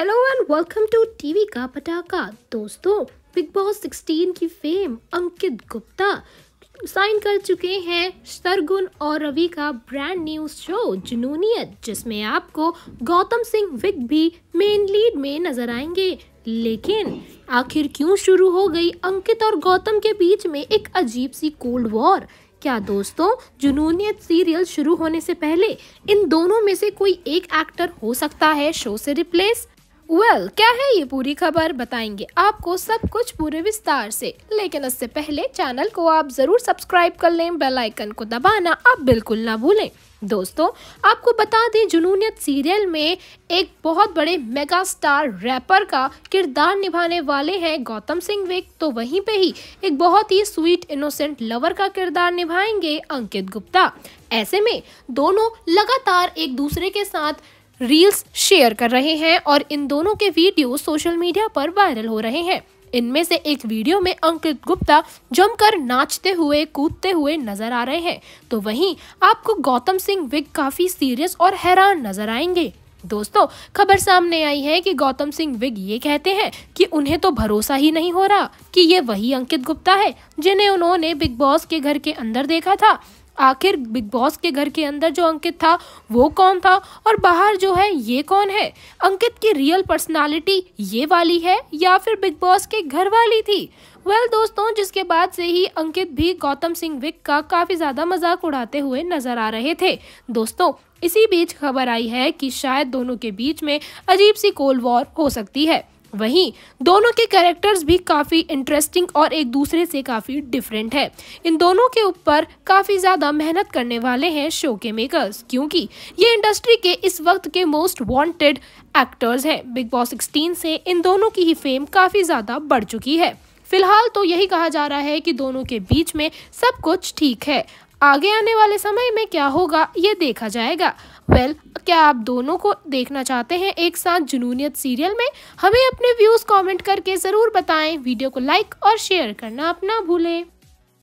hello and welcome to TV का पटाखा दोस्तों बिग बॉस 16 की फेम अंकित गुप्ता साइन कर चुके हैं सरगुन और रवि का ब्रांड न्यू शो जुनूनियत जिसमें आपको गौतम सिंह विक भी मेन लीड में नजर आएंगे लेकिन आखिर क्यों शुरू हो गई अंकित और गौतम के बीच में एक अजीब सी कोल्ड वॉर क्या दोस्तों जुनूनियत सीरियल शुरू होने से पहले इन दोनों में से कोई एक एक्टर हो सकता है शो से रिप्लेस वेल well, क्या है ये पूरी खबर बताएंगे आपको सब कुछ पूरे विस्तार से लेकिन उससे पहले चैनल को आप जरूर सब्सक्राइब कर लें बेल आइकन को दबाना आप बिल्कुल ना भूलें दोस्तों आपको बता दें जुनूनियत सीरियल में एक बहुत बड़े मेगा स्टार रैपर का किरदार निभाने वाले हैं गौतम सिंह वेग तो वहीं पे ही एक बहुत ही स्वीट इनोसेंट लवर का किरदार निभाएंगे अंकित गुप्ता ऐसे में दोनों लगातार एक दूसरे के साथ रील्स शेयर कर रहे हैं और इन दोनों के वीडियो सोशल मीडिया पर वायरल हो रहे हैं इनमें से एक वीडियो में अंकित गुप्ता जमकर नाचते हुए कूदते हुए नजर आ रहे हैं तो वहीं आपको गौतम सिंह विग काफी सीरियस और हैरान नजर आएंगे दोस्तों खबर सामने आई है कि गौतम सिंह विग ये कहते हैं कि उन्हें तो भरोसा ही नहीं हो रहा कि ये वही अंकित गुप्ता है जिन्हें उन्होंने बिग बॉस के घर के अंदर देखा था आखिर बिग बॉस के घर के अंदर जो अंकित था वो कौन था और बाहर जो है ये कौन है अंकित की रियल पर्सनालिटी ये वाली है या फिर बिग बॉस के घर वाली थी वेल well, दोस्तों जिसके बाद से ही अंकित भी गौतम सिंह विक का काफ़ी ज़्यादा मजाक उड़ाते हुए नजर आ रहे थे दोस्तों इसी बीच खबर आई है कि शायद दोनों के बीच में अजीब सी कोल्ड वॉर हो सकती है वहीं दोनों के कैरेक्टर्स भी काफ़ी इंटरेस्टिंग और एक दूसरे से काफ़ी डिफरेंट है इन दोनों के ऊपर काफ़ी ज़्यादा मेहनत करने वाले हैं शो के मेकर्स क्योंकि ये इंडस्ट्री के इस वक्त के मोस्ट वांटेड एक्टर्स हैं बिग बॉस 16 से इन दोनों की ही फेम काफ़ी ज़्यादा बढ़ चुकी है फिलहाल तो यही कहा जा रहा है कि दोनों के बीच में सब कुछ ठीक है आगे आने वाले समय में क्या होगा ये देखा जाएगा वेल well, क्या आप दोनों को देखना चाहते हैं एक साथ जुनूनियत सीरियल में हमें अपने व्यूज़ कमेंट करके ज़रूर बताएं वीडियो को लाइक और शेयर करना अपना भूलें